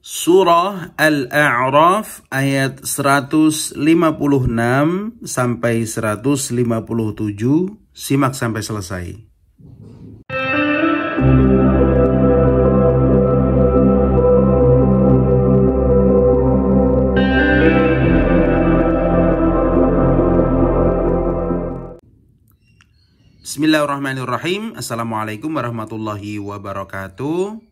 Surah Al-A'raf ayat 156 sampai 157. Simak sampai selesai. Bismillahirrahmanirrahim. Assalamualaikum warahmatullahi wabarakatuh.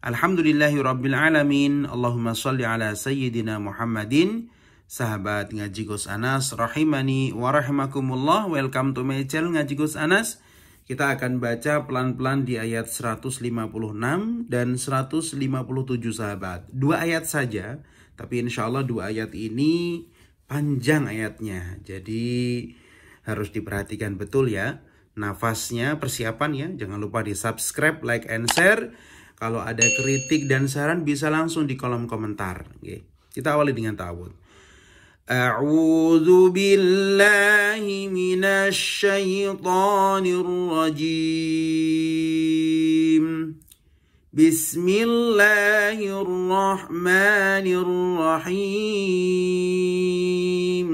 Alhamdulillahi Rabbil Alamin Allahumma salli ala Sayyidina Muhammadin Sahabat Ngaji Gus Anas Rahimani wa Welcome to my channel Ngaji Gus Anas Kita akan baca pelan-pelan di ayat 156 dan 157 sahabat Dua ayat saja Tapi insya Allah dua ayat ini panjang ayatnya Jadi harus diperhatikan betul ya Nafasnya, persiapan ya Jangan lupa di subscribe, like, and share kalau ada kritik dan saran bisa langsung di kolom komentar. Okay. Kita awali dengan ta'awud. A'udhu billahi minasy syaithanir rajim. Bismillahirrahmanirrahim.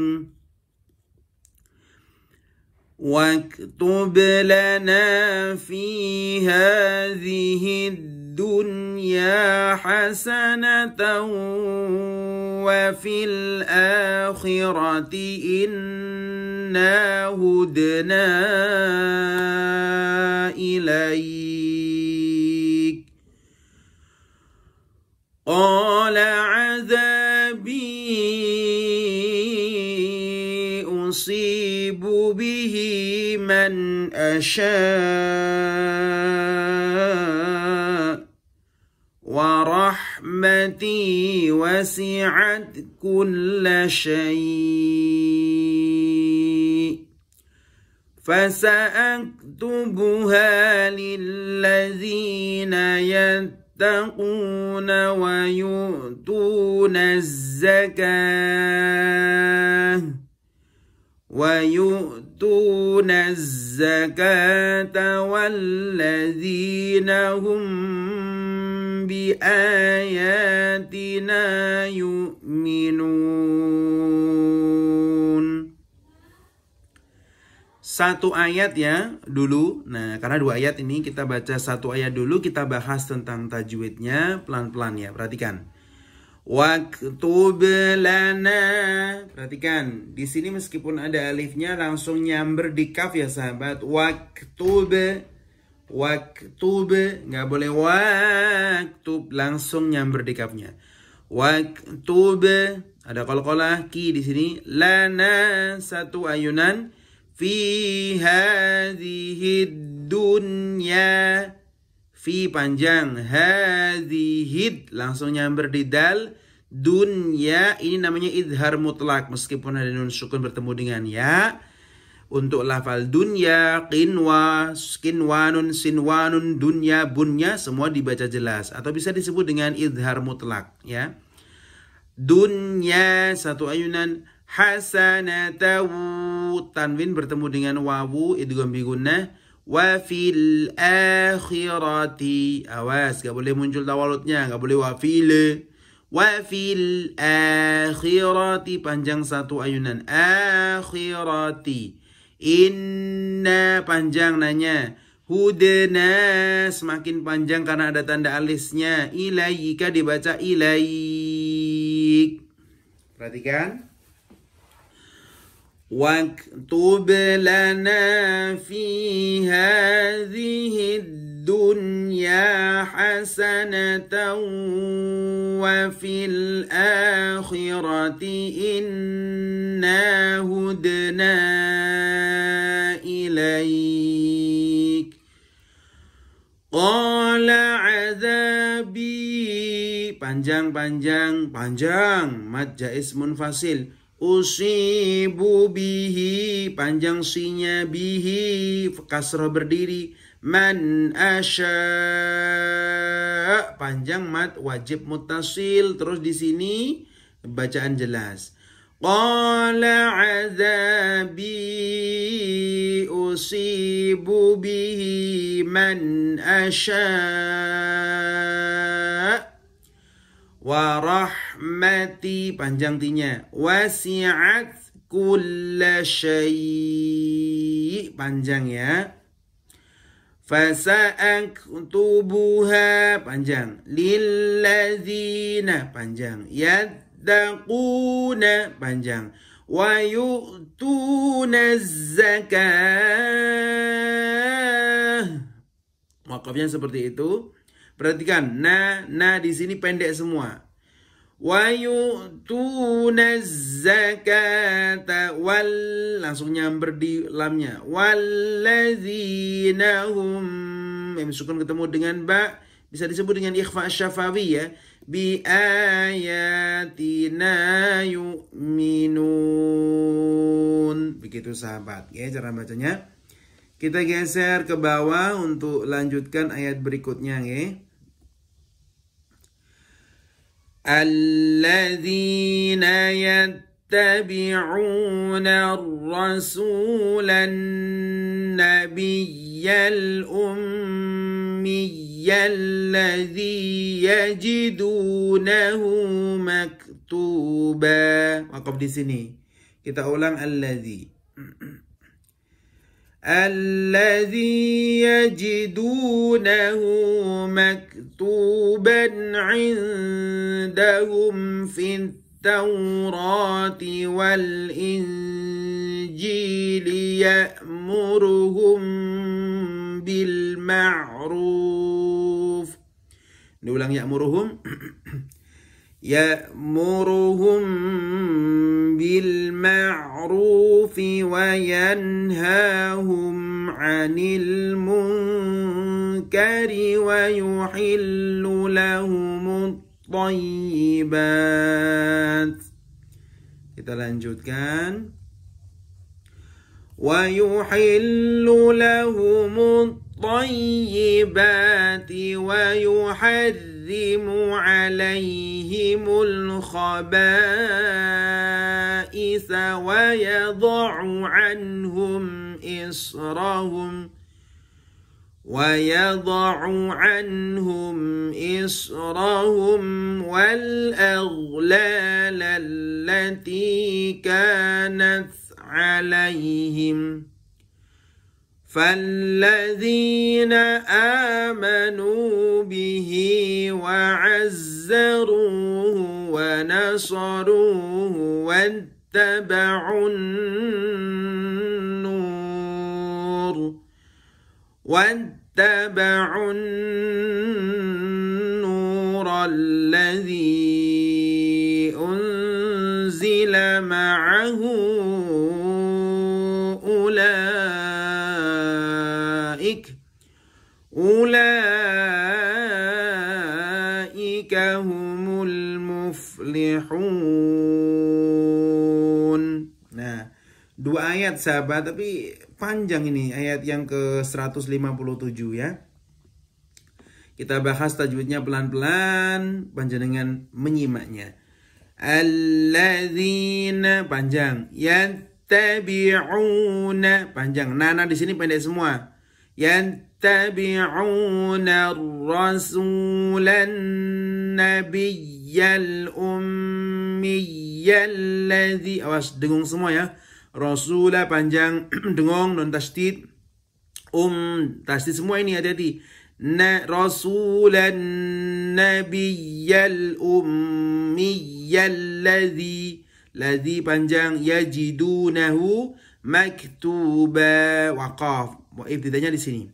Waktub lana fi hadhihi الدنيا حسنة وفي الآخرة إنا هدنا إليك قال عذابي أصيب به من أشاء رحمتي وسعت كل شيء فسأكتبها للذين يتقون ويؤتون الزكاة ويؤتون الزكاة والذين هم بآياتنا yu'minun satu ayat ya dulu. Nah, karena dua ayat ini kita baca satu ayat dulu, kita bahas tentang tajwidnya pelan-pelan ya. Perhatikan. waktu belana Perhatikan, di sini meskipun ada alifnya langsung nyamber di kaf ya sahabat. waktu Waktub be nggak boleh waktu langsung nyamber di kafnya. be ada kol kolah ki di sini lana satu ayunan fi hadhihi dunya fi panjang hadhihi langsung nyamber di dal dunya ini namanya idhar mutlak meskipun ada nun sukun bertemu dengan ya untuk lafal dunya, kinwa, kinwanun, sinwanun, dunya, bunya semua dibaca jelas atau bisa disebut dengan idhar mutlak ya. Dunya satu ayunan hasanatahu tanwin bertemu dengan wawu idgham bigunnah wa fil akhirati awas gak boleh muncul tawalutnya gak boleh wafil wa fil akhirati panjang satu ayunan akhirati Inna panjang nanya. Hudena semakin panjang karena ada tanda alisnya. Ilaika dibaca ilaik. Perhatikan. Waktub lana fi hadhihi dunya hasanatan wa fil akhirati inna hudna Qala azabi Panjang-panjang Panjang Mat jais munfasil Usibu bihi Panjang sinya bihi Kasro berdiri Man asya Panjang mat wajib mutasil Terus di sini Bacaan jelas قال عذابي أصيب به من أشاء ورحمتي panjang tinya وسعت كل شيء panjang ya fasa'aktubuha panjang للذين panjang يد yattaquna panjang wa yu'tuna zakah wakafnya seperti itu perhatikan na na di sini pendek semua wa yu'tuna wal langsung nyamber di lamnya wallazina hum mim ketemu dengan ba bisa disebut dengan ikhfa syafawi ya bi ayatina yu'minun begitu sahabat ya cara bacanya kita geser ke bawah untuk lanjutkan ayat berikutnya ya alladzina يتبعون الرسول النبي الأمي الأمي الذي يجدونه مكتوبا وقف دي سني Kita ulang الذي الذي يجدونه مكتوبا عندهم في التوراة والإنجيل يأمرهم بال بالمعروف diulang يأمرهم يأمرهم بالمعروف وينهاهم عن المنكر ويحل لهم الطيبات kita lanjutkan ويحل لهم الطيبات الطيبات ويحرم عليهم الخبائث ويضع عنهم إصرهم ويضع عنهم إصرهم والأغلال التي كانت عليهم فالذين آمنوا به وعزروه ونصروه واتبعوا النور واتبعوا النور الذي أنزل معه أولئك أولئك هم المفلحون Nah, dua ayat sahabat, tapi panjang ini ayat yang ke-157 ya. Kita bahas tajwidnya pelan-pelan, panjenengan menyimaknya. Alladzina panjang, yattabi'una panjang. Nana di sini pendek semua. يتبعون الرسول النبي الأمي الذي أواش دengung semua ya رسول panjang dengung non tasdid um tasdid semua ini hati hati na رسول النبي الأمي الذي الذي panjang يجدونه مكتوبا وقاف ibtidanya di sini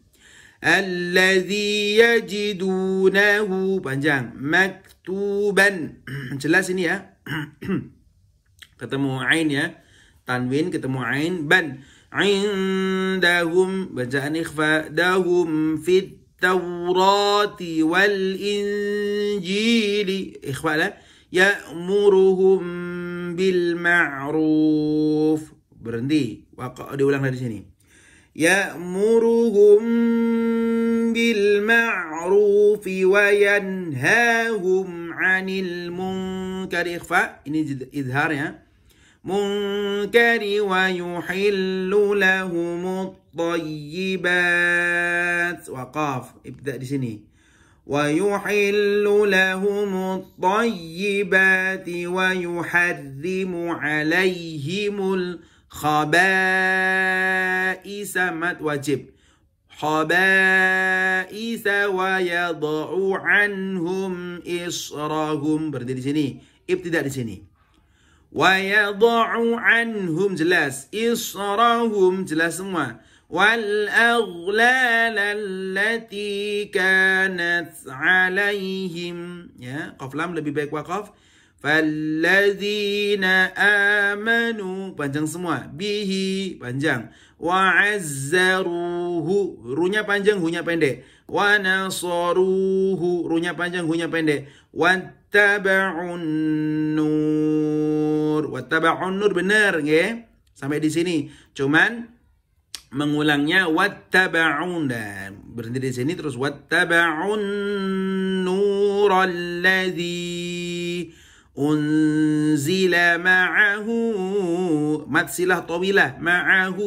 alladhi yajidunahu panjang maktuban jelas ini ya ketemu ain ya tanwin ketemu ain ban indahum bacaan ikhfa dahum fit التوراه wal اخوانا يامرهم بالمعروف ya'muruhum bil ma'ruf berhenti diulang dari sini يأمرهم بالمعروف وينهاهم عن المنكر إخفاء إظهار منكر ويحل لهم الطيبات وقاف ابدأ لسني ويحل لهم الطيبات ويحرم عليهم الطيبات خبائس مد وجب خبائس ويضع عنهم إصرهم berarti di sini ابتداء di sini ويضع عنهم جلاس إصرهم جلاس semua والأغلال التي كانت عليهم ya قف لام lebih baik وقف قف فالذين آمنوا panjang semua bihi panjang wa panjang hunya pendek wa nasaruhu panjang hunya pendek wattaba'un nur wattaba'un nur benar nggih sampai di sini cuman mengulangnya wattaba'un dan berhenti di sini terus wattaba'un nuralladzi أنزل معه مد سلة طويلة معه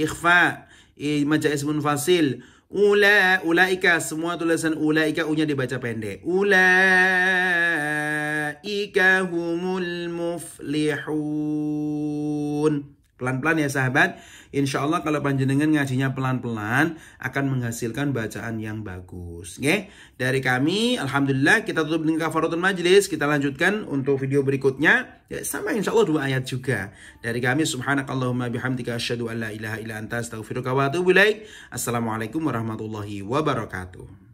إخفاء إيه، مجا اسم فاصل أولا أولئك سموة تلسان أولئك أولئك dibaca pendek أولئك هم المفلحون Pelan-pelan ya sahabat. Insya Allah kalau panjenengan ngajinya pelan-pelan akan menghasilkan bacaan yang bagus. Oke? Dari kami, Alhamdulillah kita tutup dengan kafaratul majlis. Kita lanjutkan untuk video berikutnya. Ya, sama insya Allah dua ayat juga. Dari kami, subhanakallahumma bihamdika asyadu an la ilaha illa anta astaghfiruka wa atubu Assalamualaikum warahmatullahi wabarakatuh.